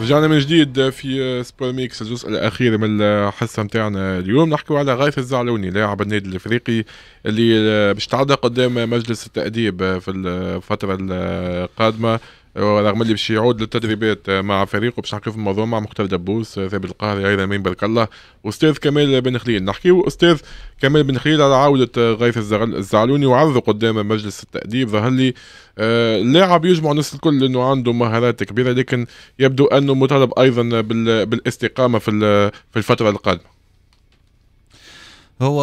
رجعنا من جديد في سبور آه، ميكس الجزء الاخير من الحصه نتاعنا اليوم نحكوا على غايث الزعلوني لاعب النادي الافريقي اللي آه، باش تعدى قدام مجلس التاديب آه، في الفتره القادمه أيوة، رغم اللي باش يعود للتدريبات آه، مع فريقه باش نحكي في الموضوع مع مختار دبوس آه، ثابت القهري ايضا من بارك الله استاذ كمال بن خليل نحكيو استاذ كمال بن خليل على عوده آه، غيث الزعلوني وعرضه قدام مجلس التاديب ظهر لي لاعب يجمع الناس الكل انه عنده مهارات كبيره لكن يبدو انه مطالب ايضا بالاستقامه في في الفتره القادمه هو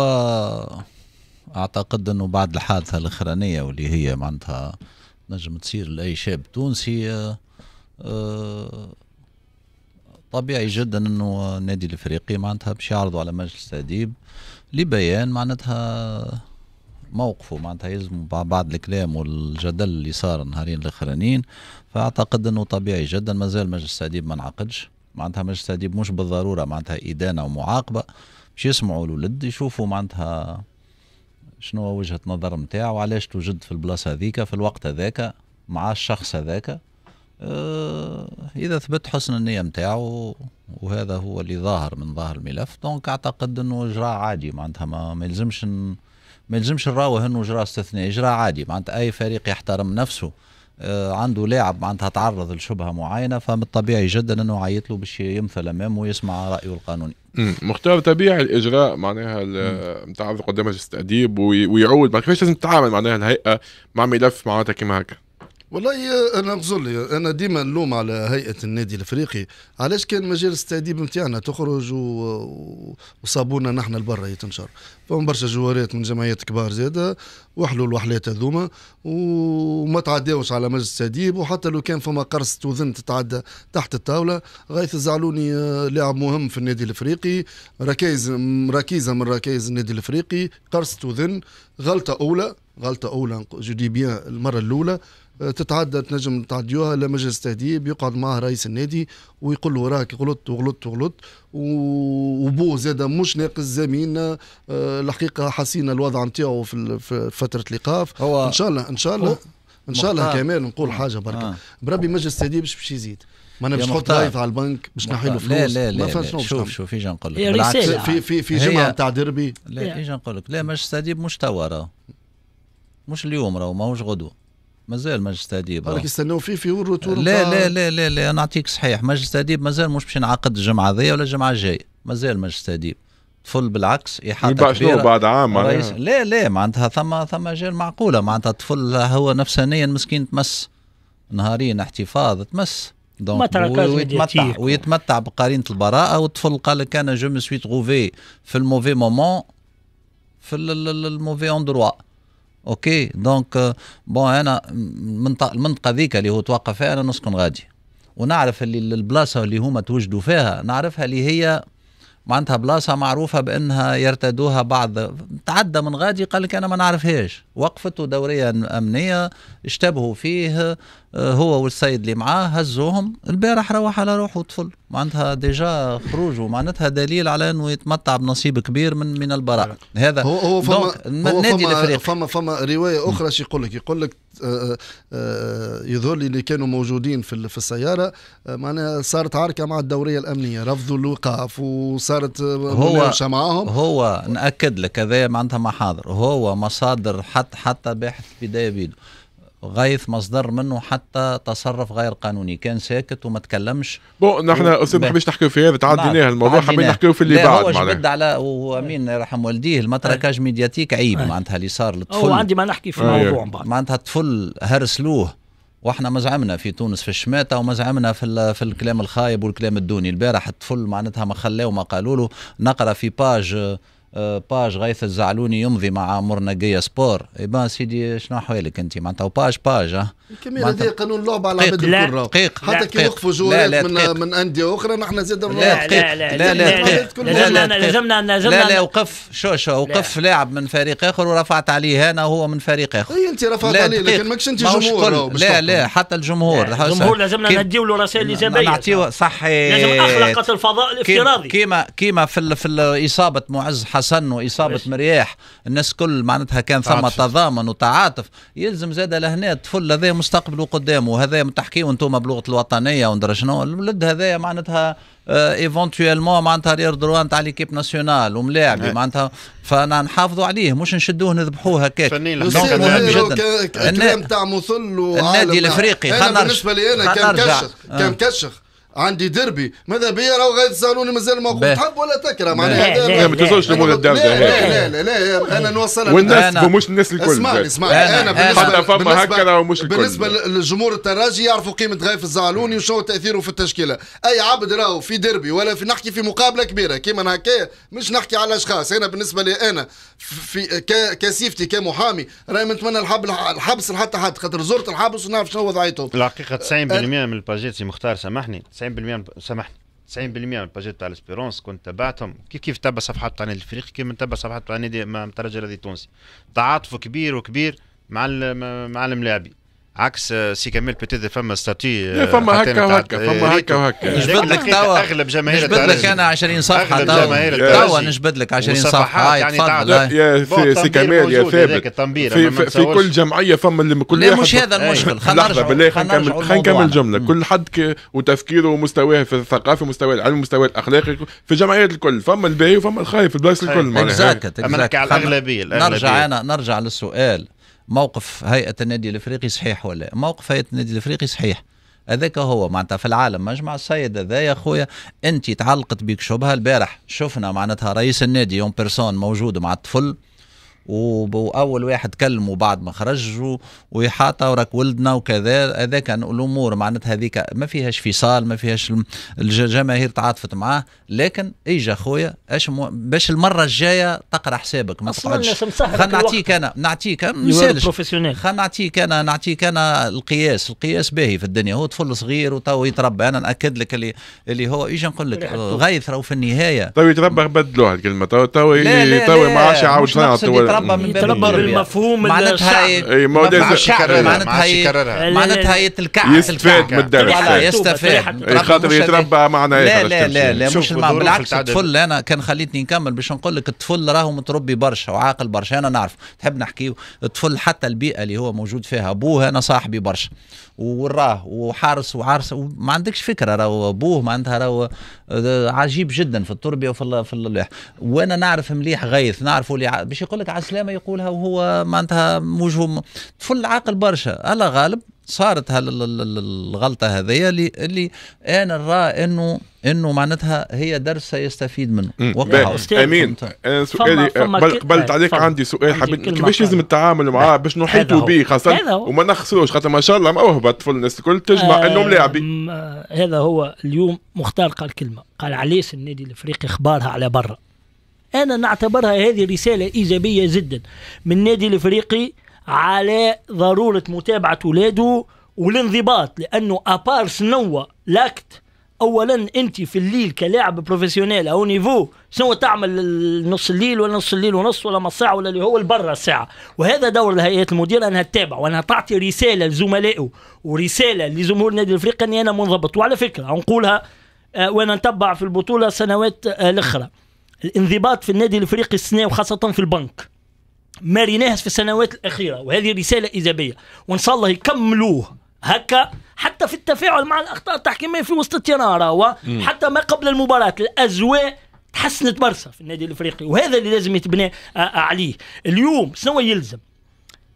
اعتقد انه بعد الحادثه الاخرانيه واللي هي معناتها تنجم تصير لأي شاب تونسي آه، آه، طبيعي جدا انه النادي الافريقي معناتها باش يعرضوا على مجلس تاديب لبيان معناتها موقفه معناتها يلزم بعض الكلام والجدل اللي صار النهارين الاخرانيين فاعتقد انه طبيعي جدا مازال مجلس التاديب ما انعقدش معناتها مجلس التاديب مش بالضروره معناتها ادانه ومعاقبه باش يسمعوا الولد يشوفوا معناتها شنو هو وجهه نظر نتاعو علاش توجد في البلاصه هذيك في الوقت هذاك مع الشخص هذاك آه، اذا ثبت حسن النيه نتاعو وهذا هو اللي ظاهر من ظاهر الملف دونك اعتقد انه اجراء عادي معناتها ما يلزمش ما يلزمش نراوه انه اجراء استثنائي اجراء عادي معناتها اي فريق يحترم نفسه آه، عنده لاعب معناتها تعرض لشبهه معينه فمن الطبيعي جدا انه يعيط له باش يمثل امامه ويسمع رايه القانوني. مختار طبيعي الاجراء معناها نتاع قدام مجلس التاديب ويعود كيفاش لازم تتعامل معناها الهيئه مع ملف معناتها كيما هكا. والله انا غزر لي انا ديما نلوم على هيئه النادي الافريقي علاش كان مجال التاديب نتاعنا تخرج و... وصابونا نحن لبرا يتنشر فهم برشا جوارات من جمعيات كبار زاده وحلوا الوحلات هذوما وما تعداوش على مجلس التاديب وحتى لو كان فما قرص وذن تتعدى تحت الطاوله غيث الزعلوني آه، لاعب مهم في النادي الافريقي ركائز ركيزه من ركائز النادي الافريقي قرص وذن غلطه اولى غلطه اولى جو دي بيان المره الاولى آه، تتعدى تنجم تعديوها لمجلس التهديب يقعد معه رئيس النادي ويقول له راك غلطت وغلطت وغلطت وبو زاد مش ناقص زميلنا آه، الحقيقه حسينا الوضع نتاعو في فتره الايقاف ان شاء الله ان شاء الله ان شاء الله كمان نقول حاجه برك آه. بربي مجلس التهديب باش يزيد ما انا باش نحط لايف على البنك باش نحي له فلوس لا لا لا, لا, لا. شوف شوف ايش نقول لك في في في جمعه نتاع ديربي لا ايش نقول لك لا مجلس التهديب مش توا مش اليوم راهو ماهوش غدوه مازال مجلس تاديب راك يستناو فيه في الروتور لا لا لا لا لا نعطيك صحيح مجلس تاديب مازال مش باش ينعقد الجمعه هذيا ولا الجمعه الجايه مازال مجلس تاديب طفل بالعكس يحقق شنو بعد عام رئيس لا لا معناتها ثم ثم جال معقوله معناتها الطفل هو نفسانيا مسكين تمس نهارين احتفاظ تمس دونك ويتمتع ويتمتع بقرينه البراءه والطفل قال لك انا جو سوي تروفي في الموفي مومون في الموفي اندروا اوكي دونك بون انا المنطقه المنطقه ذيك اللي هو توقف فيها انا نسكن غادي ونعرف اللي البلاصه اللي هما توجدوا فيها نعرفها اللي هي معناتها بلاصه معروفه بانها يرتدوها بعض تعدى من غادي قال لك انا ما نعرفهاش وقفت دوريه امنيه اشتبهوا فيه آه، هو والسيد اللي معاه هزوهم البارح روح على روحه طفل معناتها ديجا خروجه معناتها دليل على انه يتمتع بنصيب كبير من من البراء هذا هو هو فما هو فما, فما فما روايه اخرى شو يقول لك يقول لك آه، آه، يظهر لي اللي كانوا موجودين في في السياره معناها صارت عركه مع الدوريه الامنيه رفضوا الوقاف وصارت هو معاهم هو ناكد لك هذا معناتها ما حاضر هو مصادر حتى حتى باحث في بيده غيث مصدر منه حتى تصرف غير قانوني كان ساكت وما تكلمش بو نحن استاذ ما حبيش نحكيو في هذا تعديناه الموضوع حابين نحكيو في اللي بعد معناها هو جبد على وامين يرحم والديه المتركاج ميدياتيك عيب معناتها اللي صار للطفل عندي ما نحكي في الموضوع بعد معناتها الطفل هرسلوه واحنا مزعمنا في تونس في الشماته ومزعمنا في في الكلام الخايب والكلام الدوني البارح الطفل معناتها ما خلاه وما قالوا له نقرا في باج أه، باج غيث الزعلوني يمضي مع مرنقية سبور اي بان سيدي شنو حوالك انت معناتها باج باج ها كمية هذا قانون لعبة على العباد الكل دقيق حتى كي يوقفوا جولات من من اندية اخرى نحن زاد لا لا لا لا لا لا لازمنا لازمنا لا لا وقف شو شو وقف لاعب من فريق اخر ورفعت عليه انا هو من فريق اخر اي انت رفعت عليه لكن ماكش انت جمهور لا لا حتى الجمهور الجمهور لازمنا نديو له رسائل ايجابية نعطيوه صحيح لازم اخلقت الفضاء الافتراضي كيما كيما في في اصابة معز حسن واصابه مرياح الناس كل معناتها كان ثم تضامن وتعاطف يلزم زاد لهنا الطفل هذا مستقبله قدامه وهذا متحكي وانتم بلغه الوطنيه وندرى شنو الولد هذا معناتها ايفونتويلمون آه، معناتها ريال دروان تاع ليكيب ناسيونال وملاعب نعم. معناتها فانا نحافظوا عليه مش نشدوه نذبحوه هكاك مهم جدا الكلام تاع مثل النادي نعم. الافريقي خلينا بالنسبه لي انا كان كشخ آه. كان كشخ عندي دربي ماذا بيا راهو غادي تسالوني مازال قلت تحب ولا تكره معناها لا لا ما توصلش لمود الدولة لا لا لا انا نوصلها والناس مش الناس الكل اسمعني اسمعني انا بالنسبه فما الكل بالنسبه للجمهور التراجي يعرفوا قيمه غايف الزعلوني وشنو تاثيره في التشكيله اي عبد راهو في دربي ولا في نحكي في مقابله كبيره كيما هكا مش نحكي على اشخاص انا بالنسبه لي انا في كسيفتي كمحامي راهي نتمنى الحبس لحتى حد خاطر زرت الحبس ونعرف شنو وضعيتهم الحقيقه 90% أه، من الباجيتي مختار سامحني 90% من... سامحني 90% من الباجيت تاع الاسبيرونس كنت تبعتهم كيف كيف تبع صفحات تاع نادي الفريق كيف نتبع صفحات تاع نادي تاع الرجل التونسي تعاطف كبير وكبير مع مع الملاعبين عكس سي كمال بتيت فما ستاتي إيه، آه، فما هكا وهكا فما إيه، هكا وهكا نجبد لك توا اغلب جماهير نجبد لك انا 20 صفحه توا توا نجبد لك 20 صفحه هاي يعني يا سي كمال يا ثابت في, في كل جمعيه فما اللي كل لا مش هذا المشكل خلينا نرجعوا بالله خلينا نكمل خلينا نكمل جمله كل حد وتفكيره ومستواه في الثقافه ومستواه العلمي ومستواه الاخلاقي في الجمعيات الكل فما الباهي وفما الخايف في البلايص الكل معناها اكزاكت اكزاكت على الاغلبيه نرجع انا نرجع للسؤال موقف هيئه النادي الافريقي صحيح ولا موقف هيئه النادي الافريقي صحيح هذاك هو معناتها في العالم مجمع السيد هذا يا خويا انت تعلقت بيك شبهه البارح شفنا معناتها رئيس النادي يوم بيرسون موجود مع الطفل واول واحد كلمه بعد ما خرجوا ويحاطه وراك ولدنا وكذا هذاك الامور معناتها هذيك ما فيهاش فصال ما فيهاش الجماهير تعاطفت معاه لكن اجا خويا اش باش المره الجايه تقرا حسابك ما تقعدش خلينا نعطيك انا نعطيك مثال خلينا نعطيك انا نعطيك انا القياس القياس باهي في الدنيا هو طفل صغير وتو يتربى انا ناكد لك اللي اللي هو اجا نقول لك غيث راهو في النهايه تو يتربى بدلوها الكلمه تو تو تو ما عادش يعاود يتربى من باب بالمفهوم معناتها اي ما معناتها هي معناتها هي الكعك يستفاد من الدرس يستفاد خاطر يتربى معنا لا لا لا لا مش بالعكس الطفل انا كان خليتني نكمل باش نقول لك الطفل راهو متربي برشا وعاقل برشا انا نعرف تحب نحكي الطفل حتى البيئه اللي هو موجود فيها ابوه انا صاحبي برشا وراه وحارس وعارس وما عندكش فكره راهو ابوه معناتها راهو آه، عجيب جدا في التربيه وفي في وانا نعرف مليح غيث نعرفه اللي باش يقول لك سلامه يقولها وهو معناتها وجهه تفل عاقل برشا على غالب صارت الغلطه هذيا اللي اللي انا نرى انه انه معناتها هي درس سيستفيد منه وقع امين انا سؤالي قبلت آه، عليك عندي سؤال حبيت كيفاش لازم التعامل معاه باش نحيطوا به خاصه وما نخسروش خاطر ما شاء الله موهبه طفل الناس الكل تجمع آه انه ملاعبي آه، هذا هو اليوم مختار قال كلمه قال علاش النادي الافريقي اخبارها على برا أنا نعتبرها هذه رسالة إيجابية جدا من نادي الإفريقي على ضرورة متابعة ولاده والانضباط لأنه أبار شنو لاكت اولا انت في الليل كلاعب بروفيسيونيل او نيفو شنو تعمل نص الليل ولا نص الليل ونص ولا نص ساعه ولا اللي هو البرة الساعه وهذا دور الهيئات المديره انها تتابع وانها تعطي رساله لزملائه ورساله لجمهور نادي الافريقي اني انا منضبط وعلى فكره نقولها آه، وانا نتبع في البطوله سنوات آه، الاخرى الانضباط في النادي الافريقي السنه وخاصه في البنك ريناهش في السنوات الاخيره وهذه رساله ايجابيه وان شاء الله يكملوه هكا حتى في التفاعل مع الاخطاء التحكيميه في وسط التناره وحتى ما قبل المباراه الاجواء تحسنت برشا في النادي الافريقي وهذا اللي لازم يتبنى آه، آه، عليه اليوم شنو يلزم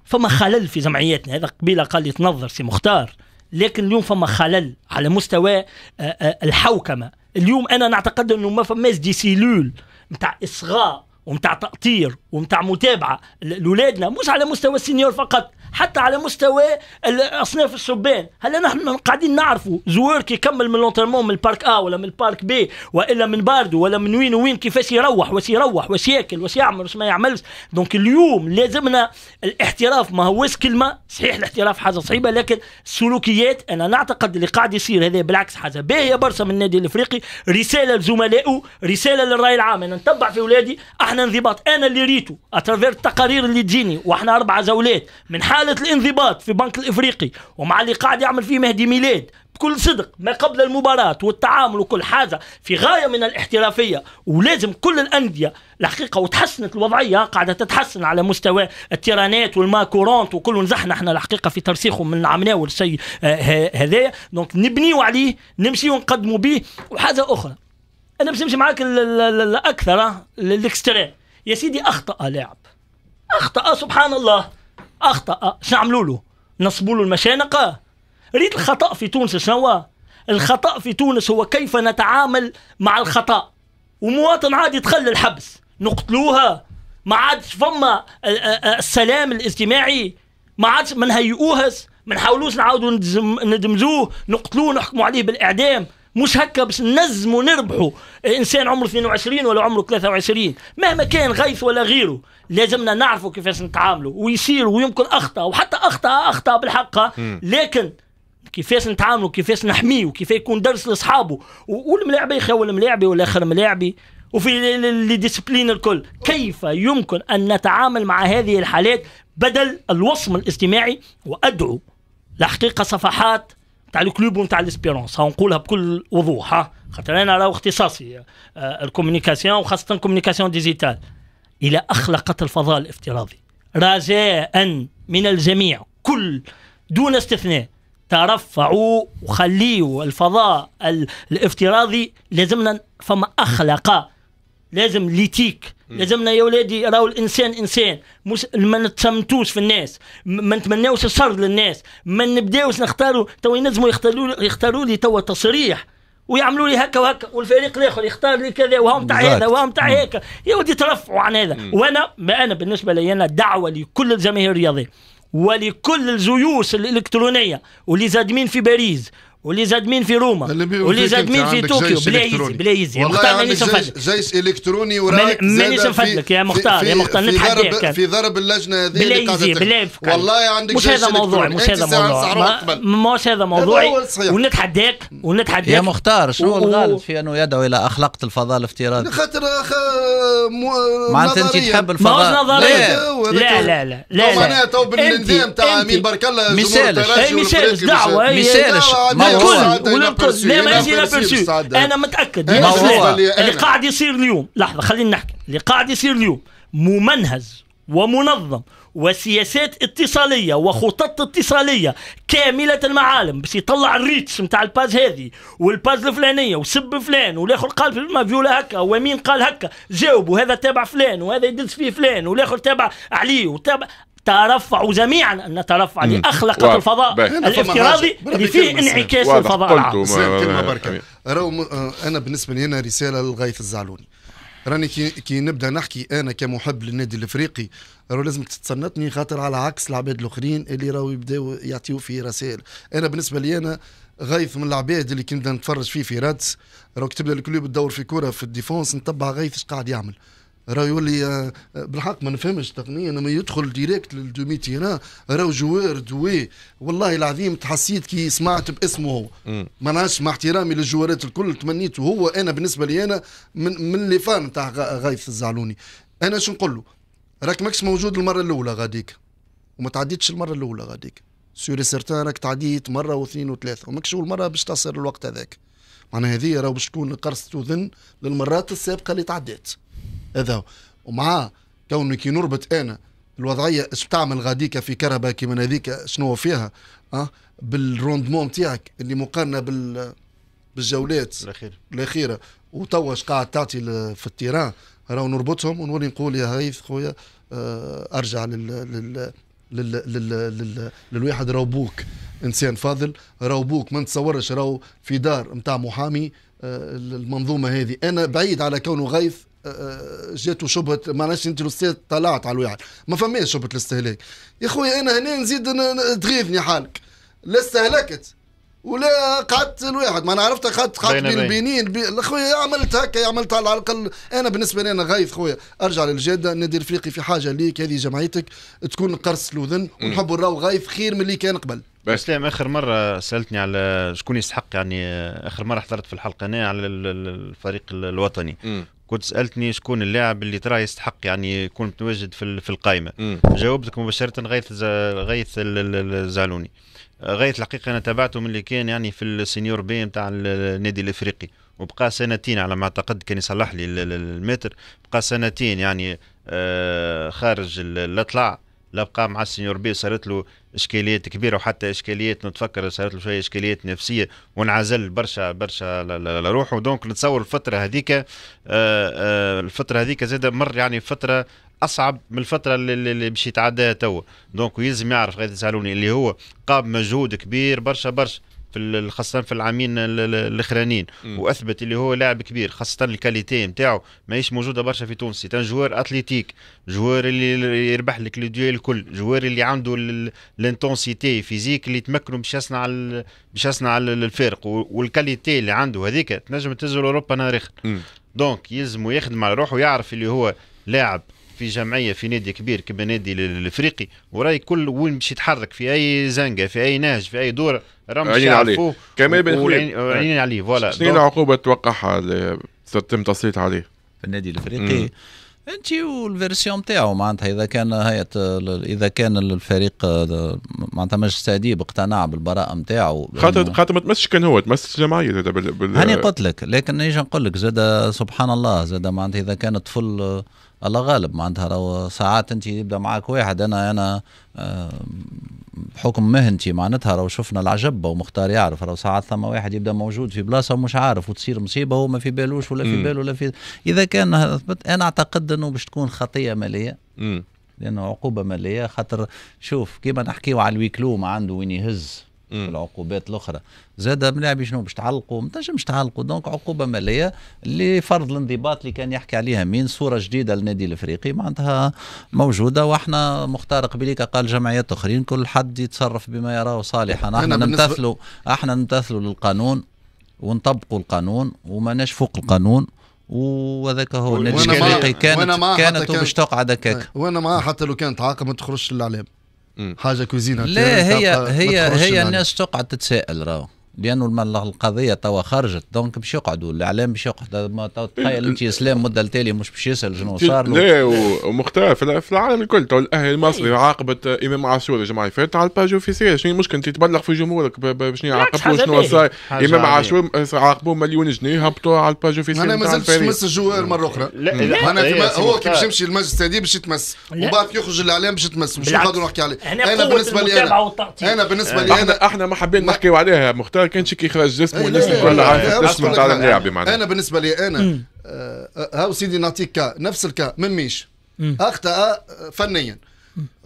فما خلل في جمعياتنا هذا قبيله قال لي تنظر سي مختار لكن اليوم فما خلل على مستوى آه، الحوكمه اليوم انا نعتقد انه ما فماش دي سيلول متاع اصغاء ومتاع تاطير ومتاع متابعه لاولادنا مش على مستوى السينيور فقط حتى على مستوى اصناف الشبان هلا نحن قاعدين نعرفوا زوار كي يكمل من لونترمون من البارك ا ولا من البارك بي والا من باردو ولا من وين وين كيفاش يروح واش يروح واش ياكل واش يعمل واش ما يعملش دونك اليوم لازمنا الاحتراف ما هوش كلمه صحيح الاحتراف حاجه صعيبه لكن السلوكيات انا نعتقد اللي قاعد يصير هذا بالعكس حاجه باهيه برشا من النادي الافريقي رساله لزملائه رساله للراي العام انا نتبع في اولادي احنا انضباط انا اللي ريتو اترافير التقارير اللي تجيني واحنا اربع جولات من حاجة حالة الانضباط في بنك الإفريقي ومع اللي قاعد يعمل فيه مهدي ميلاد بكل صدق ما قبل المباراة والتعامل وكل حاجة في غاية من الاحترافية ولازم كل الأندية الحقيقة وتحسنت الوضعية قاعدة تتحسن على مستوى التيرانات والماكورونت وكل نزحنا احنا الحقيقة في ترسيخه من عمناو والشيء آه، هذايا دونك نبنيو عليه نمشيو ونقدموا به وحاجة أخرى أنا باش نمشي معاك الأكثر الإكسترا آه، يا سيدي أخطأ لاعب أخطأ سبحان الله اخطا شنو عملوا له نصبوا له المشانقه ريت الخطا في تونس شنو الخطا في تونس هو كيف نتعامل مع الخطا ومواطن عادي دخل الحبس نقتلوها ما عادش فما السلام الاجتماعي ما عادش ما نهيئوهز ما نحاولوش نعاودوا ندمجوه نقتلوه نحكموا عليه بالاعدام مش هكا باش نزموا نربحوا انسان عمره 22 ولا عمره 23 مهما كان غيث ولا غيره لازمنا نعرفوا كيفاش نتعاملوا ويصير ويمكن اخطاء وحتى اخطاء اخطاء بالحق لكن كيفاش نتعاملوا كيفاش نحميه وكيفاش يكون درس لاصحابه والملاعبي يا الملاعبي والاخر ملاعبي وفي لي ديسبلين الكل كيف يمكن ان نتعامل مع هذه الحالات بدل الوصم الاجتماعي وادعو لحقيقه صفحات تاع الكلوب ونتاع ها نقولها بكل وضوح ها خاطر انا راهو اختصاصي آه، الكوميونيكاسيون وخاصه الكوميونيكاسيون ديجيتال إلى أخلقت الفضاء الافتراضي رجاء من الجميع كل دون استثناء ترفعوا وخليوا الفضاء الافتراضي لازمنا فما أخلق لازم ليتيك لازمنا يا ولادي راهو الانسان انسان مش ما نتشمتوش في الناس ما نتمناوش الشر للناس ما نبداوش نختاروا تو ينجموا يختاروا يختاروا لي توا تصريح ويعملوا لي هكا وهكا والفريق الاخر يختار لي كذا وهم تاع هذا وهم تاع هيك يا ودي ترفعوا عن هذا وانا ما انا بالنسبه لي انا دعوه لكل الجماهير الرياضيه ولكل الجيوش الالكترونيه وليزادمين في باريس واللي زادمين في روما واللي زادمين في طوكيو بلا يزي بلا يزي مختار يعني مانيش نفدلك جيش الكتروني وراك مانيش نفدلك يا مختار يا مختار نتحداك في ضرب اللجنه هذه بلا يزي بلا والله عندك يعني مش هذا موضوع مش هذا موضوع مش هذا موضوعي ونتحداك ونتحداك يا مختار شنو الغالب في انه يدعو الى اخلاقه الفضاء الافتراضي خاطر معناتها انت تحب الفضاء نظرية لا لا لا لا معناتها تو بالنظام تاع امين برك الله مثالش إيه، مثالش دعوه إيه، مثالش الكل والكل لا ما يجي لابيرسي انا متاكد اللي قاعد يصير اليوم لحظه خلينا نحكي اللي قاعد يصير اليوم ممنهج ومنظم وسياسات اتصالية وخطط اتصالية كاملة المعالم باش يطلع الريتش نتاع الباز هذه والباز الفلانية وسب فلان والاخر قال في فيولا هكا ومين قال هكا جاوب وهذا تابع فلان وهذا يدز فيه فلان والاخر تابع عليه وتابع ترفعوا جميعا ان نترفع لاخلقه الفضاء الافتراضي اللي فيه انعكاس الفضاء العام نعم. أه، انا بالنسبه لي انا رساله للغيث الزعلوني راني كي, كي نبدا نحكي انا كمحب للنادي الافريقي راه لازم تتصنتني خاطر على عكس العباد الاخرين اللي راهو يبداو يعطيو فيه رسائل انا بالنسبه لي انا غيث من العباد اللي كي نتفرج فيه في رادس راهو كتب لك الكلوب تدور في كره في الديفونس نتبع غيث اش قاعد يعمل راه يولي آه، آه، بالحق ما نفهمش تقنيا لما يدخل ديريكت للدومي تيران راهو جوار دوي والله العظيم تحسيت كي سمعت باسمه هو ما نعرفش مع احترامي للجوارات الكل تمنيته هو انا بالنسبه لي انا من, من اللي فان تاع غايث الزعلوني انا شو نقول له راك ماكش موجود المره الاولى غاديك وما تعديتش المره الاولى غاديك سور سيرتان راك تعديت مره واثنين وثلاثه وماكش اول مره باش تصل الوقت هذاك معناها هذه راه باش تكون قرص ذن للمرات السابقه اللي تعديت هذا هو ومع كوني كي نربط انا الوضعيه اش بتعمل غاديكا في كهرباء كيما هذيك شنو فيها أه؟ بالروندمون نتاعك اللي مقارنه بال بالجولات الاخيره الاخيره وتوا اش قاعد تعطي في التيران راهو نربطهم ونولي نقول يا هيث خويا آه، ارجع لل لل لل لل لل للواحد راهو بوك انسان فاضل راهو بوك ما نتصورش راهو في دار نتاع محامي آه، المنظومه هذه انا بعيد على كونه غيث جاتو شبهه معناش انت الاستاذ طلعت على الواحد ما فماش شبهه الاستهلاك يا خويا انا هنا نزيد تغيظني حالك لا استهلكت ولا قعدت الواحد ما انا عرفت قعدت قعدت بين بينين بي... خويا عملت هكا عملت على الاقل انا بالنسبه لي انا غايف خويا ارجع للجاده نادي رفيقي في حاجه ليك هذه جمعيتك تكون قرص الاذن ونحب نراو غايف خير من اللي كان قبل اسلام اخر مره سالتني على شكون يستحق يعني اخر مره حضرت في الحلقه انا على الفريق الوطني م. كنت سالتني شكون اللاعب اللي تراه يستحق يعني يكون متواجد في, في القائمه جاوبتك مباشره غيث غيث الزعلوني آه، غيث الحقيقه انا تابعته من اللي كان يعني في السينيور بي نتاع النادي الافريقي وبقى سنتين على ما اعتقد كان يصلح لي المتر بقى سنتين يعني آه، خارج الاطلاع لا بقى مع السنيور بي صارت له اشكاليات كبيره وحتى اشكاليات نتفكر صارت له شويه اشكاليات نفسيه وانعزل برشا برشا لروحه دونك نتصور الفتره هذيك آه، آه، الفتره هذيك زاد مر يعني فتره اصعب من الفتره اللي, اللي باش يتعداها توا دونك يلزم يعرف غادي يسالوني اللي هو قام مجهود كبير برشا برشا في خاصه في العامين الاخرانيين واثبت اللي هو لاعب كبير خاصه الكاليتي نتاعو ماهيش موجوده برشا في تونس تان جوار اتليتيك جوار اللي يربح لك الديول الكل جوار اللي عنده الانتونسيتي فيزيك اللي تمكنه باش يصنع باش يصنع الفارق والكاليتي اللي عنده هذيك تنجم تنزل اوروبا نهار اخر دونك يلزمو يخدم على روحه يعرف اللي هو لاعب في جمعيه في نادي كبير كما نادي الافريقي وراي كل وين مش يتحرك في اي زنقه في اي نهج في اي دور رمش عينين عليه كمال بن عينين آه. عليه فوالا شنو العقوبه تتوقعها تم تسليط عليه في النادي الافريقي انت والفيرسيون تاعو معناتها اذا كان هيئه اذا كان الفريق آه، معناتها مجلس التاديب اقتنع بالبراءه نتاعو خاطر يعني خاطر ما تمسش كان هو تمس الجمعيه زاد بال... هاني قلت لك لكن نيجي نقول لك زاد سبحان الله زاد معناتها اذا كان طفل آه، الله غالب معناتها لو ساعات انت يبدا معاك واحد انا انا آه، بحكم مهنتي معناتها لو شفنا العجبه ومختار يعرف لو ساعات ثم واحد يبدا موجود في بلاصه ومش عارف وتصير مصيبه وما في بالوش ولا في باله ولا في اذا كان انا اعتقد انه باش تكون خطيه ماليه لانه عقوبه ماليه خاطر شوف كيما نحكيو على الويكلو ما عنده وين يهز العقوبات الاخرى زاد ملاعبي شنو باش تعلقوا ما تنجمش تعلقوا دونك عقوبه ماليه لفرض الانضباط اللي كان يحكي عليها مين صوره جديده للنادي الافريقي معناتها موجوده واحنا مختار قبليك قال جمعيات اخرين كل حد يتصرف بما يراه صالحا احنا نمتثلوا احنا نمتثلوا للقانون ونطبقوا القانون وماناش فوق القانون وهذاك هو النادي الافريقي كانت كانت وباش تقعد هكاك وانا معاه حتى لو كانت عاقه ما تخرجش للاعلام حاجه كوزينه لا هي هي هي الناس تقعد تتساءل راهو لانه الملغ القضيه توا خرجت دونك باش يقعدوا الاعلام باش يقعد تخيل انت اسلام مده التالي مش باش يسال شنو صار لا ومختار في العالم الكل تو الاهلي المصري أيوة. عاقبت امام عاشور الجمعه اللي فاتت على الباج اوفيسيال شنو المشكل انت تبلغ في جمهورك باش يعاقبوا شنو صار امام عاشور عاقبوه مليون جنيه هبطوا على الباج اوفيسيال انا ما تمس الجوار مره اخرى انا إيه، هو كي باش يمشي للمجلس التادي باش يتمس وبعد يخرج الاعلام باش يتمس مش نقعدوا نحكي عليه انا بالنسبه لي انا بالنسبه لي انا احنا ما حابين نحكيو عليها مختار صار كان شي كيخرج جسمه والناس كلها عارفه تاع نتاع اللعبه معناها انا بالنسبه لي انا آه، ها سيدي نعطيك كا نفس الكا من ميش اخطا آه، فنيا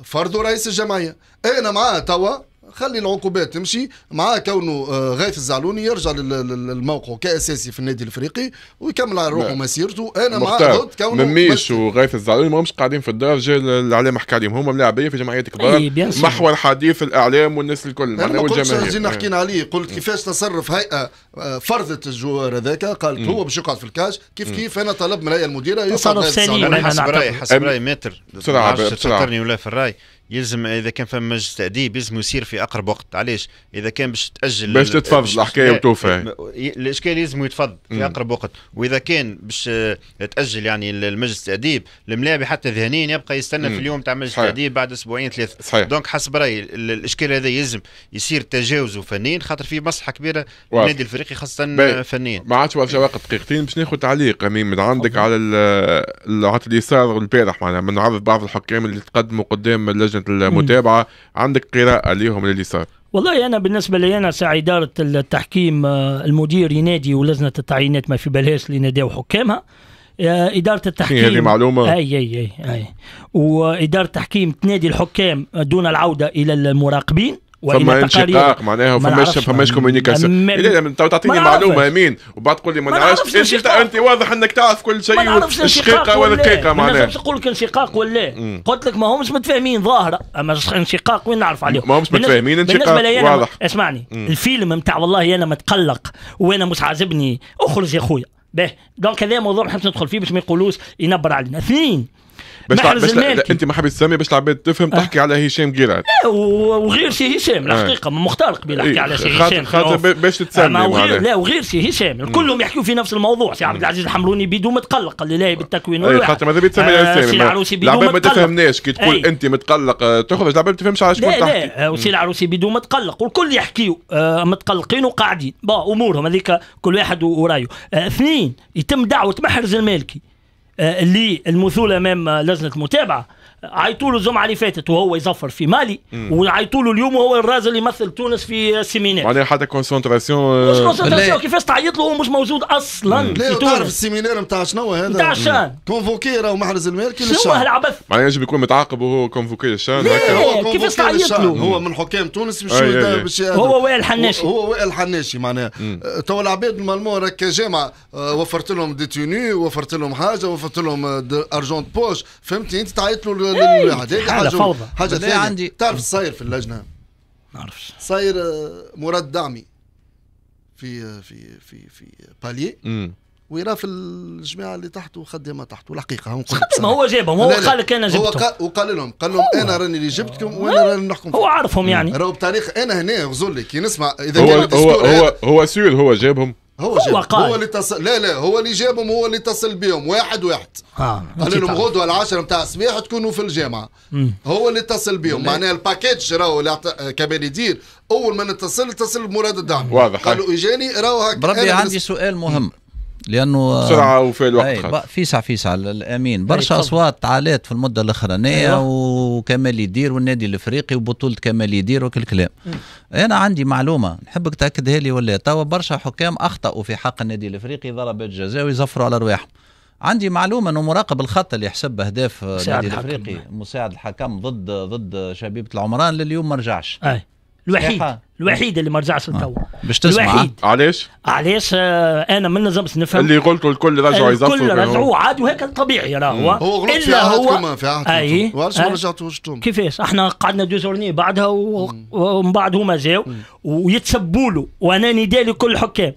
فرضوا رئيس الجمعيه انا معاه توا خلي العقوبات تمشي مع كونه آه، غايف الزعلوني يرجع للموقع كاساسي في النادي الافريقي ويكمل على روحه نعم. مسيرته انا مع ضد كونه مميش وغايف الزعلوني ماهمش قاعدين في الدار جا الاعلام حكى عليهم هما ملاعبيه في جمعيات كبار محور حديث الاعلام والناس الكل معناها والجماهير جينا حكينا نعم. عليه قلت كيفاش تصرف هيئه آه، فرضت الجوار هذاك قالت هو باش يقعد في الكاش كيف كيف انا طلب من هي المديره يصرف تصرف سليم حسب رايي حسب رايي متر بسرعه بسرعه ولا في الراي يلزم اذا كان فما مجلس تاديب يلزم يصير في اقرب وقت علاش اذا كان باش تاجل باش تتفض الحكايه وتوفى الاشكال يلزم يتفض في اقرب وقت واذا كان باش آه، تاجل يعني المجلس التاديب الملاعب حتى ذهنيا يبقى يستنى في اليوم تاع مجلس التاديب بعد اسبوعين ثلاثه صحيح. دونك حسب رايي الاشكال هذا يلزم يصير تجاوزه فنيا خاطر في مصلحه كبيره النادي الفريقي خاصه فنيا ما عادش واش وقت دقيقتين باش ناخذ تعليق امين من عندك أوه. على العطل اليسار البارح معناها من عرض بعض الحكام اللي تقدموا قدام اللجنه لجنه المتابعه عندك قراءه ليهم اللي صار والله انا بالنسبه لي انا ساعه اداره التحكيم آه، المدير ينادي ولجنه التعيينات ما في بالهاش اللي ناداو حكامها آه، إدارة التحكيم هذه معلومة أي أي أي, أي. وإدارة التحكيم تنادي الحكام دون العودة إلى المراقبين فما انشقاق معناها فماش فماش كوميونيكاسيون لا لا انت تعطيني معلومه امين وبعد تقول لي ما نعرفش انت انت واضح انك تعرف كل شيء الشقيقه ولا إيه؟ معناها ما نقول لك انشقاق ولا إيه. قلت لك ما همش متفاهمين ظاهره اما انشقاق وين نعرف عليهم ما همش متفاهمين انشقاق واضح اسمعني الفيلم نتاع والله انا متقلق وانا مش عاجبني اخرج يا خويا باهي دونك هذا موضوع ما ندخل فيه باش ما يقولوش ينبر علينا اثنين باش المالكي انت ما حبيت تسمي باش العباد تفهم أه. تحكي على هشام جيرات وغير سي هشام أه. الحقيقه مختار بين يحكي إيه، على سي هشام خاطر باش تسمي وغير لا وغير سي هشام كلهم يحكيوا في نفس الموضوع سي عبد العزيز الحمروني بيدو متقلق اللي لاعب أه. التكوين خاطر ماذا بيتسمي تسمي هشام سي العروسي بدون متقلق ما تفهمناش كي تقول انت متقلق تخرج العباد ما تفهمش على شكون تحكي لا لا وسي العروسي بيدو متقلق والكل يحكيوا متقلقين وقاعدين با امورهم هذيك كل واحد ورايه اثنين يتم دعوه محرز المالكي آه، المثول امام لجنه المتابعه عيطوا له الجمعه اللي فاتت وهو يظفر في مالي وعيطوا له اليوم وهو الراجل اللي يمثل تونس في سيمينار معناها حتى كونسنتراسيون مش كونسنتراسيون آه. كيفاش تعيط له هو مش موجود اصلا تونس تعرف السيمينار نتاع شنو هذا نتاع الشان كونفوكي راهو محرز المالكي شنو هالعبث معناها يجب يكون متعاقب وهو كونفوكي الشان كيفاش تعيط له هو من حكام تونس باش هو وائل حناشي هو وائل حناشي معناها أه، تو العباد نورمالمون راك جامعه أه، وفرت لهم ديتوني وفرت لهم حاجه وفرت لهم ارجون بوش فهمتني انت تعيط له للواحد إيه، حاجه فوضى حاجه ثانيه عندي تعرف صاير في اللجنه ما نعرفش صاير آه، مراد دعمي في آه، في في في بالي ويرا في الجماعه اللي تحته خدامه تحته الحقيقه ما هو جابهم هو قال لك انا جبتهم هو وقال لهم قال لهم انا راني اللي جبتكم آه. وانا راني نحكم هو عارفهم يعني راهو بتاريخ انا هنا لي كي نسمع اذا هو هو هو, هو سور هو جابهم هو هو, قال. هو اللي تصل لا لا هو اللي جابهم هو اللي اتصل بهم واحد واحد آه. قال لهم غدوه العشرة نتاع الصباح تكونوا في الجامعة مم. هو اللي اتصل بهم معناها الباكيج راهو كمال يدير اول ما نتصل اتصل بمراد الدعم واضح قالوا اجاني راهو هكا بربي عندي سؤال مهم لانه آه، بسرعه وفي الوقت فيسع فيسع الامين برشا اصوات تعالت في المده الاخرانيه أيوة. وكمال يدير والنادي الافريقي وبطوله كمال يدير وكل الكلام انا عندي معلومه نحبك تاكدها لي ولا توا برشا حكام اخطاوا في حق النادي الافريقي ضربات جزاء ويزفروا على رواحهم عندي معلومه انه مراقب الخط اللي حسب اهداف النادي الافريقي مساعد الحكم ضد ضد شبيبه العمران لليوم ما رجعش أي. الوحيد الوحيد اللي ما رجعش آه. لتوا باش تسمع آه. علاش؟ علاش علاش آه، انا ما نجمت نفهم اللي قلته الكل رجعوا يزفوا الكل رجعوا عادي وهكا طبيعي راهو هو غلط في عهدكم في عهدكم اي وعلاش ما رجعتوش كيفاش؟ احنا قعدنا دو زورني بعدها ومن بعد هما جاو ويتسبوا له وانا نداء لكل الحكام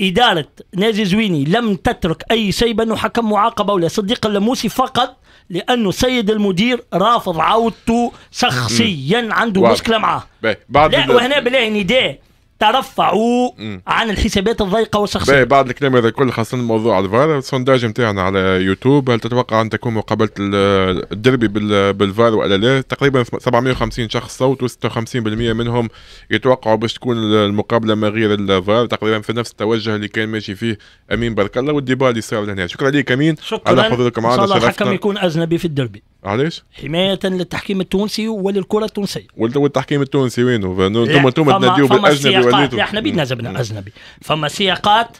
إدارة نادي زويني لم تترك أي شيء بأنه حكم معاقبة ولا صديق اللموسي فقط لانه سيد المدير رافض عودته شخصيا عنده مشكله معاه بعد لا وهنا بلاقي نداء ترفعوا مم. عن الحسابات الضيقه والشخصيه بعد الكلام هذا كله خاصه موضوع الفار السونداج نتاعنا على يوتيوب هل تتوقع ان تكون مقابله الدربي بالفار ولا لا تقريبا 750 شخص صوتوا 56% منهم يتوقعوا باش تكون المقابله ما غير الفار تقريبا في نفس التوجه اللي كان ماشي فيه امين بارك الله والديبا اللي صار لهنا شكرا لك امين شكرا على حضوركم معنا ان شاء الله الحكم يكون اجنبي في الدربي علاش؟ حماية للتحكيم التونسي وللكرة التونسية والتحكيم التونسي وينه؟ انتم إيه، انتم تناديو بالاجنبي وليتوا احنا بيدنا زبنا اجنبي فما سياقات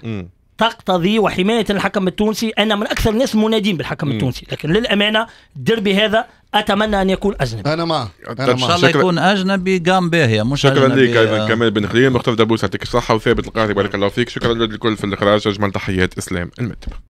تقتضي وحماية الحكم التونسي أنا من أكثر الناس منادين بالحكم م. التونسي لكن للأمانة الدربي هذا أتمنى أن يكون أجنبي أنا معه إن شاء الله يكون أجنبي قام باهية مش شكرا لك أيضا آه. كمال بن خليل مختلف دبوس يعطيك الصحة وثابت القاعدة بارك الله فيك شكرا للكل في الإخراج أجمل تحيات إسلام المتب